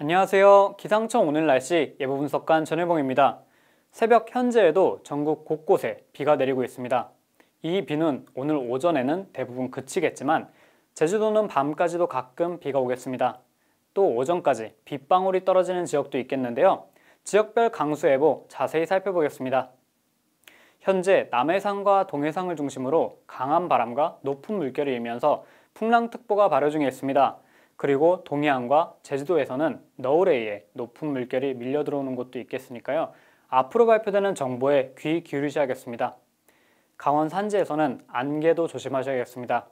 안녕하세요. 기상청 오늘 날씨 예보 분석관 전혜봉입니다. 새벽 현재에도 전국 곳곳에 비가 내리고 있습니다. 이 비는 오늘 오전에는 대부분 그치겠지만 제주도는 밤까지도 가끔 비가 오겠습니다. 또 오전까지 빗방울이 떨어지는 지역도 있겠는데요. 지역별 강수 예보 자세히 살펴보겠습니다. 현재 남해상과 동해상을 중심으로 강한 바람과 높은 물결이 일면서 풍랑특보가 발효 중에 있습니다. 그리고 동해안과 제주도에서는 너울에 의해 높은 물결이 밀려 들어오는 곳도 있겠으니까요. 앞으로 발표되는 정보에 귀 기울이셔야겠습니다. 강원 산지에서는 안개도 조심하셔야겠습니다.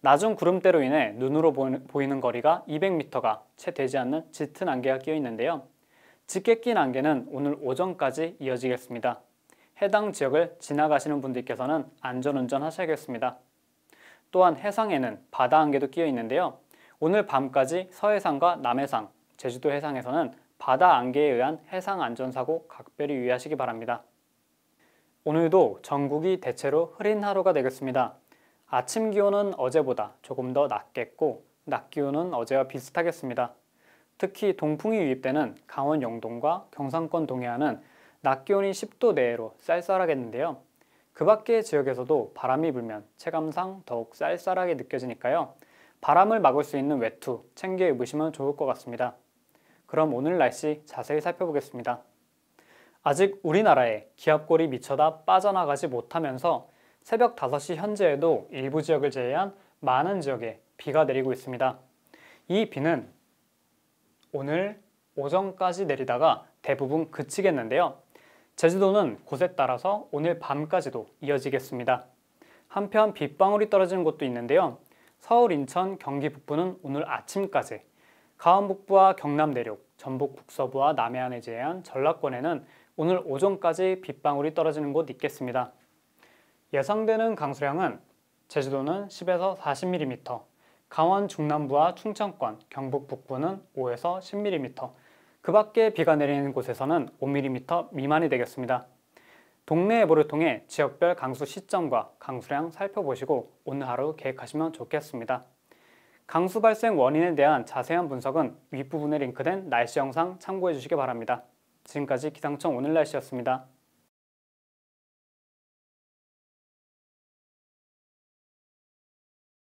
낮은 구름대로 인해 눈으로 보이는 거리가 200m가 채 되지 않는 짙은 안개가 끼어 있는데요. 짙게 낀 안개는 오늘 오전까지 이어지겠습니다. 해당 지역을 지나가시는 분들께서는 안전운전 하셔야겠습니다. 또한 해상에는 바다 안개도 끼어 있는데요. 오늘 밤까지 서해상과 남해상, 제주도 해상에서는 바다 안개에 의한 해상 안전사고 각별히 유의하시기 바랍니다. 오늘도 전국이 대체로 흐린 하루가 되겠습니다. 아침 기온은 어제보다 조금 더 낮겠고 낮 기온은 어제와 비슷하겠습니다. 특히 동풍이 유입되는 강원 영동과 경상권 동해안은 낮 기온이 10도 내외로 쌀쌀하겠는데요. 그 밖의 지역에서도 바람이 불면 체감상 더욱 쌀쌀하게 느껴지니까요. 바람을 막을 수 있는 외투 챙겨 입으시면 좋을 것 같습니다. 그럼 오늘 날씨 자세히 살펴보겠습니다. 아직 우리나라에 기압골이 미쳐다 빠져나가지 못하면서 새벽 5시 현재에도 일부 지역을 제외한 많은 지역에 비가 내리고 있습니다. 이 비는 오늘 오전까지 내리다가 대부분 그치겠는데요. 제주도는 곳에 따라서 오늘 밤까지도 이어지겠습니다. 한편 빗방울이 떨어지는 곳도 있는데요. 서울, 인천, 경기 북부는 오늘 아침까지, 가원 북부와 경남 내륙, 전북 북서부와 남해안에 제외한 전라권에는 오늘 오전까지 빗방울이 떨어지는 곳 있겠습니다. 예상되는 강수량은 제주도는 10에서 40mm, 강원 중남부와 충청권, 경북 북부는 5에서 10mm, 그 밖에 비가 내리는 곳에서는 5mm 미만이 되겠습니다. 동네 예보를 통해 지역별 강수 시점과 강수량 살펴보시고 오늘 하루 계획하시면 좋겠습니다. 강수 발생 원인에 대한 자세한 분석은 윗부분에 링크된 날씨 영상 참고해 주시기 바랍니다. 지금까지 기상청 오늘 날씨였습니다.